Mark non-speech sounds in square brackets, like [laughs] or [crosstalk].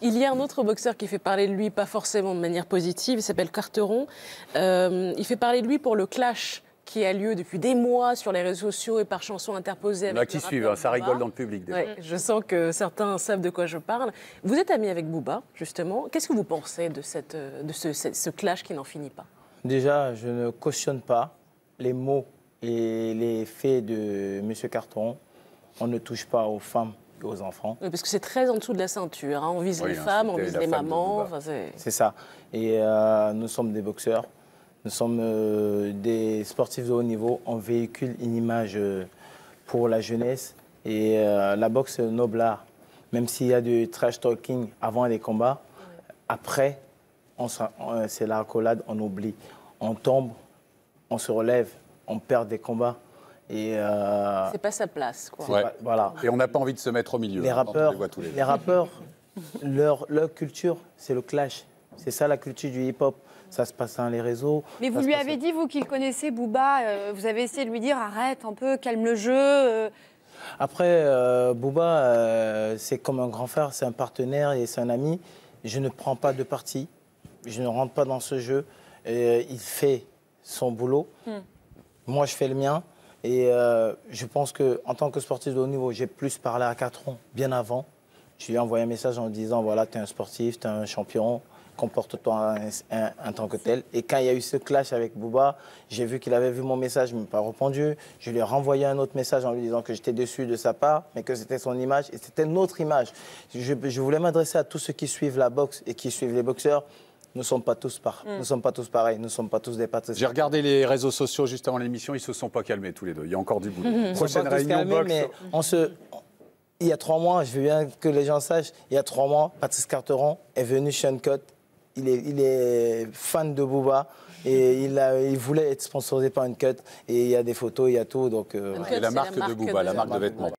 Il y a un autre boxeur qui fait parler de lui, pas forcément de manière positive, il s'appelle Carteron. Euh, il fait parler de lui pour le clash qui a lieu depuis des mois sur les réseaux sociaux et par chansons interposées. Avec qui suivent, hein, ça rigole dans le public. Déjà. je sens que certains savent de quoi je parle. Vous êtes ami avec Booba, justement. Qu'est-ce que vous pensez de, cette, euh, de ce, clash qui n'en finit pas Déjà, je ne cautionne pas les mots et les faits de M. Carteron. On ne touche pas aux femmes aux enfants. parce que c'est très en dessous de la ceinture. Hein. On vise les hein, femmes, on vise les mamans. c'est ça. Et euh, nous sommes des boxeurs, nous sommes euh, des sportifs de haut niveau. On véhicule une image euh, pour la jeunesse. Et la boxe, c'est noble art. Même s'il y a du trash talking avant les combats, après, c'est la on oublie. On tombe, on se relève, on perd des combats. Et euh, c'est pas sa place, quoi. Et on n'a pas envie de se mettre au milieu. Les hein, rappeurs, rappeurs [laughs] leur, culture, c'est le clash. C'est ça la culture du hip-hop. Ça se passe dans les réseaux. Mais vous lui avez dit, vous qu'il connaissait Booba, euh, vous avez essayé de lui dire arrête un peu, calme le jeu. Euh. Après, Booba, c'est comme un grand frère, c'est un partenaire et c'est un ami. Je ne prends pas de parti. Je ne rentre pas dans ce jeu. il fait son boulot. Hmm. Moi, je fais le mien. Et euh, je pense qu'en tant que sportif de haut niveau, j'ai plus parlé à ans. bien avant. Je lui ai envoyé un message en disant voilà, tu es un sportif, tu es un champion, comporte-toi en tant que tel. Et quand il y a eu ce clash avec Bouba, j'ai vu qu'il avait vu mon message, mais pas répondu. Je lui ai renvoyé un autre message en lui disant que j'étais déçu de sa part, mais que c'était son image et c'était notre image. Je, voulais m'adresser à tous ceux qui suivent la boxe et qui suivent les boxeurs Nous ne sommes pas tous pareils. Mm. nous sommes pas tous pareils, nous sommes pas tous des patriotes. J'ai regardé les réseaux sociaux juste avant l'émission, ils ne se sont pas calmés tous les deux. Il y a encore du boulot. Prochaine réunion boxe. on il y a trois mois, je veux bien que les gens sachent, il y a trois mois, Patrice Carteron est venu chez Uncut il est, il est fan de Booba. Et il, il, voulait être sponsorisé par une cut. Et il y a des photos, il y a tout. Donc, euh, et la marque, de Booba, la marque de vêtements.